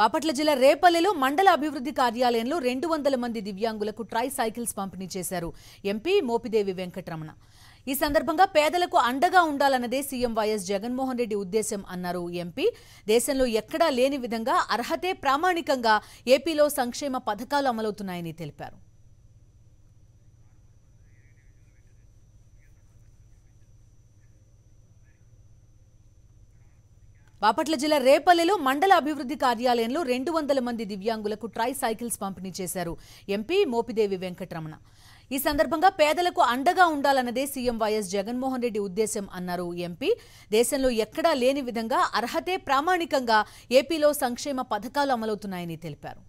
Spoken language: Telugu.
బాపట్ల జిల్లా రేపల్లెలో మండల అభివృద్ధి కార్యాలయంలో రెండు వందల మంది దివ్యాంగులకు ట్రై సైకిల్స్ పంపిణీ చేశారు ఎంపీ మోపిదేవి వెంకటరమణ ఈ సందర్భంగా పేదలకు అండగా ఉండాలన్నదే సీఎం వైఎస్ జగన్మోహన్ రెడ్డి ఉద్దేశం అన్నారు ఎంపీ దేశంలో ఎక్కడా లేని విధంగా అర్హతే ప్రామాణికంగా ఏపీలో సంక్షేమ పథకాలు అమలవుతున్నాయని తెలిపారు బాపట్ల జిల్లా రేపల్లెలో మండల అభివృద్ధి కార్యాలయంలో రెండు వందల మంది దివ్యాంగులకు ట్రై సైకిల్స్ పంపిణీ చేశారు ఎంపీ మోపిదేవి వెంకటరమణ ఈ సందర్భంగా పేదలకు అండగా ఉండాలన్నదే సీఎం వైఎస్ జగన్మోహన్ రెడ్డి ఉద్దేశం అన్నారు ఎంపీ దేశంలో ఎక్కడా లేని విధంగా అర్హతే ప్రామాణికంగా ఏపీలో సంక్షేమ పథకాలు అమలవుతున్నాయని తెలిపారు